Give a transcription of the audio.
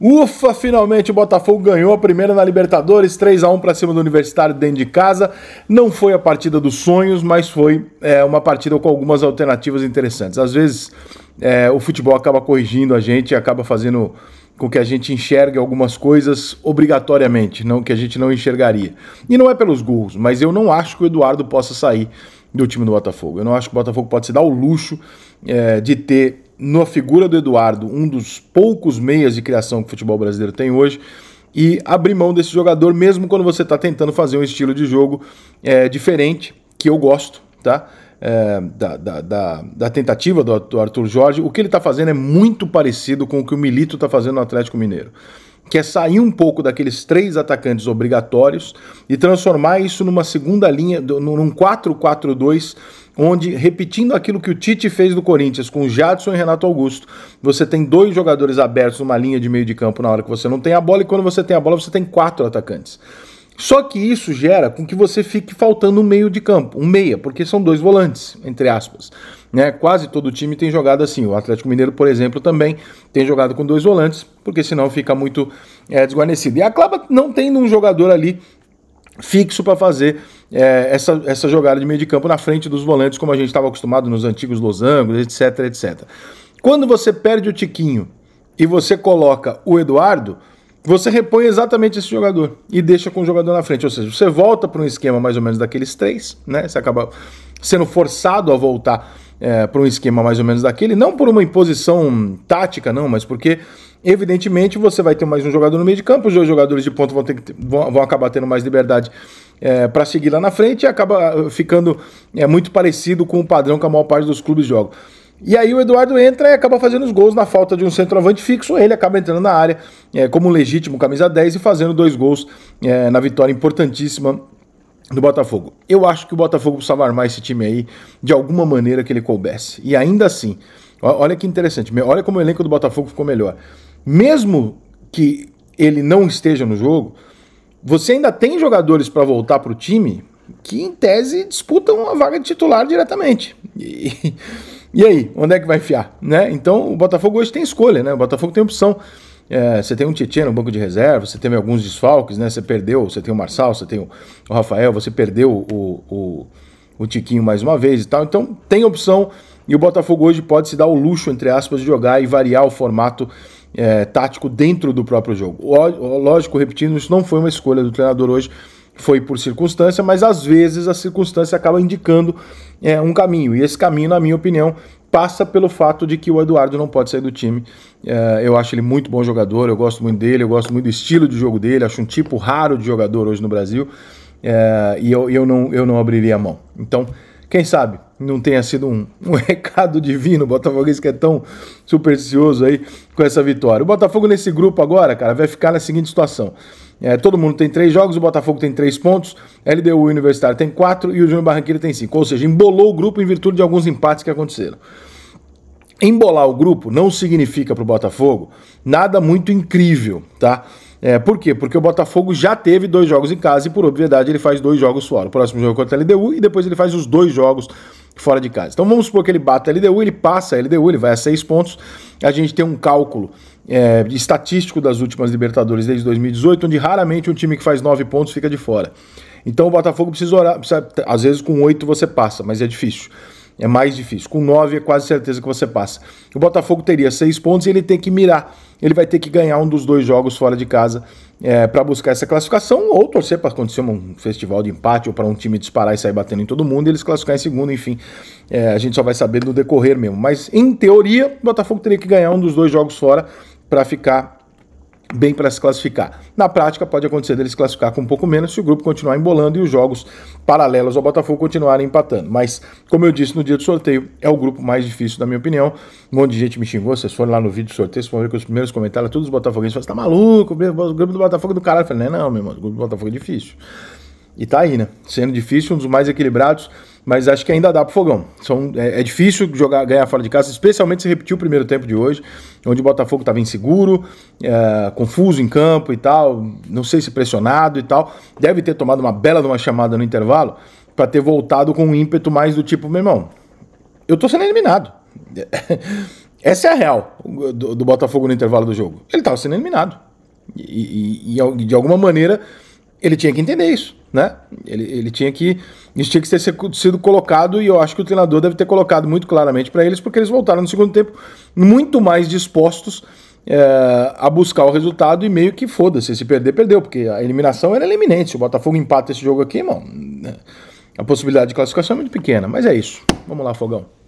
Ufa, finalmente o Botafogo ganhou a primeira na Libertadores, 3 a 1 para cima do Universitário dentro de casa. Não foi a partida dos sonhos, mas foi é, uma partida com algumas alternativas interessantes. Às vezes é, o futebol acaba corrigindo a gente, acaba fazendo com que a gente enxergue algumas coisas obrigatoriamente, não que a gente não enxergaria. E não é pelos gols, mas eu não acho que o Eduardo possa sair do time do Botafogo. Eu não acho que o Botafogo pode se dar o luxo é, de ter na figura do Eduardo, um dos poucos meias de criação que o futebol brasileiro tem hoje, e abrir mão desse jogador, mesmo quando você está tentando fazer um estilo de jogo é, diferente, que eu gosto, tá? É, da, da, da, da, tentativa do, do Arthur Jorge, o que ele está fazendo é muito parecido com o que o Milito está fazendo no Atlético Mineiro que é sair um pouco daqueles três atacantes obrigatórios e transformar isso numa segunda linha, num 4-4-2 onde, repetindo aquilo que o Tite fez do Corinthians com o Jadson e Renato Augusto, você tem dois jogadores abertos numa linha de meio de campo na hora que você não tem a bola, e quando você tem a bola, você tem quatro atacantes. Só que isso gera com que você fique faltando um meio de campo, um meia, porque são dois volantes, entre aspas. Né? Quase todo time tem jogado assim. O Atlético Mineiro, por exemplo, também tem jogado com dois volantes, porque senão fica muito é, desguarnecido. E acaba não tendo um jogador ali fixo para fazer é, essa, essa jogada de meio de campo na frente dos volantes, como a gente estava acostumado nos antigos losangos, etc, etc. Quando você perde o Tiquinho e você coloca o Eduardo, você repõe exatamente esse jogador e deixa com o jogador na frente. Ou seja, você volta para um esquema mais ou menos daqueles três, né? Você acaba sendo forçado a voltar é, para um esquema mais ou menos daquele, não por uma imposição tática, não, mas porque Evidentemente, você vai ter mais um jogador no meio de campo, os dois jogadores de ponto vão, ter que, vão, vão acabar tendo mais liberdade é, para seguir lá na frente e acaba ah, ficando é, muito parecido com o padrão que a maior parte dos clubes jogam. E aí o Eduardo entra e acaba fazendo os gols na falta de um centroavante fixo, ele acaba entrando na área é, como um legítimo camisa 10 e fazendo dois gols é, na vitória importantíssima do Botafogo. Eu acho que o Botafogo precisava armar esse time aí de alguma maneira que ele coubesse. E ainda assim, olha que interessante, olha como o elenco do Botafogo ficou melhor mesmo que ele não esteja no jogo, você ainda tem jogadores para voltar para o time que, em tese, disputam a vaga de titular diretamente. E, e, aí, onde é que vai enfiar? Né? Então, o Botafogo hoje tem escolha, né? O Botafogo tem opção. É, você tem um Tietchan no banco de reserva, você teve alguns desfalques, né? Você perdeu, você tem o Marçal, você tem o Rafael, você perdeu o, o, o Tiquinho mais uma vez e tal. Então, tem opção. E o Botafogo hoje pode se dar o luxo, entre aspas, de jogar e variar o formato é, tático dentro do próprio jogo. Lógico, repetindo, isso não foi uma escolha do treinador hoje, foi por circunstância, mas às vezes a circunstância acaba indicando é, um caminho. E esse caminho, na minha opinião, passa pelo fato de que o Eduardo não pode sair do time. É, eu acho ele muito bom jogador, eu gosto muito dele, eu gosto muito do estilo de jogo dele, acho um tipo raro de jogador hoje no Brasil. É, e eu, eu, não, eu não abriria a mão. Então, quem sabe não tenha sido um, um recado divino, o Botafoguense que é tão supersticioso aí com essa vitória. O Botafogo nesse grupo agora, cara, vai ficar na seguinte situação. É, todo mundo tem três jogos, o Botafogo tem três pontos, LDU e Universitário tem quatro e o Júnior Barranquilla tem cinco. Ou seja, embolou o grupo em virtude de alguns empates que aconteceram. Embolar o grupo não significa para o Botafogo nada muito incrível, tá? É, por quê? Porque o Botafogo já teve dois jogos em casa e, por obviedade, ele faz dois jogos fora. O próximo jogo é contra a LDU e depois ele faz os dois jogos fora de casa. Então vamos supor que ele bata a LDU, ele passa a LDU, ele vai a seis pontos. A gente tem um cálculo é, estatístico das últimas Libertadores desde 2018, onde raramente um time que faz nove pontos fica de fora. Então o Botafogo precisa orar, precisa, às vezes com oito você passa, mas é difícil é mais difícil. Com 9 é quase certeza que você passa. O Botafogo teria 6 pontos e ele tem que mirar. Ele vai ter que ganhar um dos dois jogos fora de casa é, para buscar essa classificação ou torcer para acontecer um festival de empate ou para um time disparar e sair batendo em todo mundo e eles classificar em segundo, enfim. É, a gente só vai saber no decorrer mesmo. Mas em teoria, o Botafogo teria que ganhar um dos dois jogos fora para ficar bem para se classificar. Na prática, pode acontecer deles classificar com um pouco menos se o grupo continuar embolando e os jogos paralelos ao Botafogo continuarem empatando. Mas, como eu disse no dia do sorteio, é o grupo mais difícil, na minha opinião. Um monte de gente me xingou. Vocês foram lá no vídeo do sorteio, vocês vão ver que os primeiros comentários, todos os botafoguenses falaram: tá maluco, o grupo do Botafogo é do caralho. Eu falei: não, não, meu irmão, o grupo do Botafogo é difícil. E tá aí, né? Sendo difícil, um dos mais equilibrados mas acho que ainda dá pro fogão. São, é, é, difícil jogar, ganhar fora de casa, especialmente se repetir o primeiro tempo de hoje, onde o Botafogo estava inseguro, é, confuso em campo e tal, não sei se pressionado e tal. Deve ter tomado uma bela de uma chamada no intervalo para ter voltado com um ímpeto mais do tipo, meu irmão, eu tô sendo eliminado. Essa é a real do, do Botafogo no intervalo do jogo. Ele estava sendo eliminado. E, e, e de alguma maneira ele tinha que entender isso, né? Ele, ele tinha que. Isso tinha que ter sido colocado, e eu acho que o treinador deve ter colocado muito claramente para eles, porque eles voltaram no segundo tempo muito mais dispostos é, a buscar o resultado e meio que foda-se, se perder, perdeu, porque a eliminação era iminente. Se o Botafogo empata esse jogo aqui, irmão, né, a possibilidade de classificação é muito pequena, mas é isso. Vamos lá, Fogão.